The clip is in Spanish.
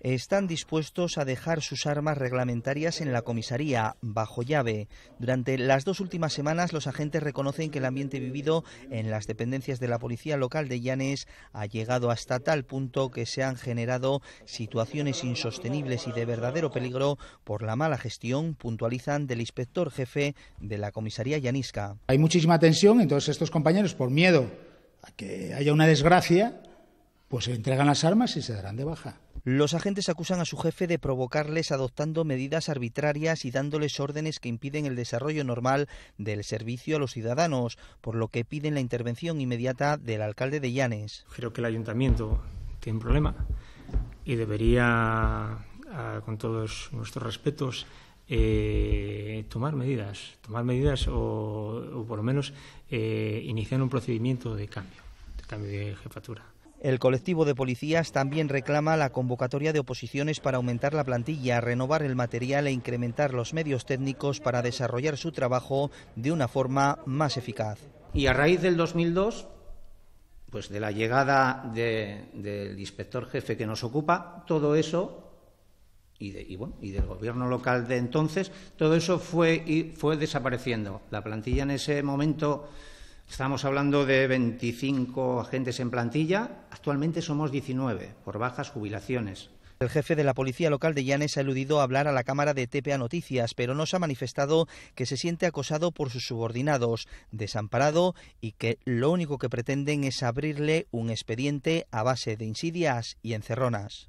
están dispuestos a dejar sus armas reglamentarias en la comisaría, bajo llave. Durante las dos últimas semanas, los agentes reconocen que el ambiente vivido en las dependencias de la policía local de Llanes ha llegado hasta tal punto que se han generado situaciones insostenibles y de verdadero peligro por la mala gestión, puntualizan del inspector jefe de la comisaría llanisca. Hay muchísima tensión, entonces estos compañeros, por miedo a que haya una desgracia, pues se entregan las armas y se darán de baja. Los agentes acusan a su jefe de provocarles adoptando medidas arbitrarias y dándoles órdenes que impiden el desarrollo normal del servicio a los ciudadanos, por lo que piden la intervención inmediata del alcalde de Llanes. Creo que el ayuntamiento tiene un problema y debería, ah, con todos nuestros respetos, eh, tomar medidas, tomar medidas o, por lo menos eh, iniciar un procedimiento de cambio, de cambio de jefatura. El colectivo de policías también reclama la convocatoria de oposiciones para aumentar la plantilla, renovar el material e incrementar los medios técnicos para desarrollar su trabajo de una forma más eficaz. Y a raíz del 2002, pues de la llegada del inspector jefe que nos ocupa, todo eso y, de, y del gobierno local de entonces, todo eso fue, y fue desapareciendo. La plantilla en ese momento Estamos hablando de 25 agentes en plantilla, actualmente somos 19 por bajas jubilaciones. El jefe de la policía local de Llanes ha eludido hablar a la cámara de TPA Noticias, pero nos ha manifestado que se siente acosado por sus subordinados, desamparado y que lo único que pretenden es abrirle un expediente a base de insidias y encerronas.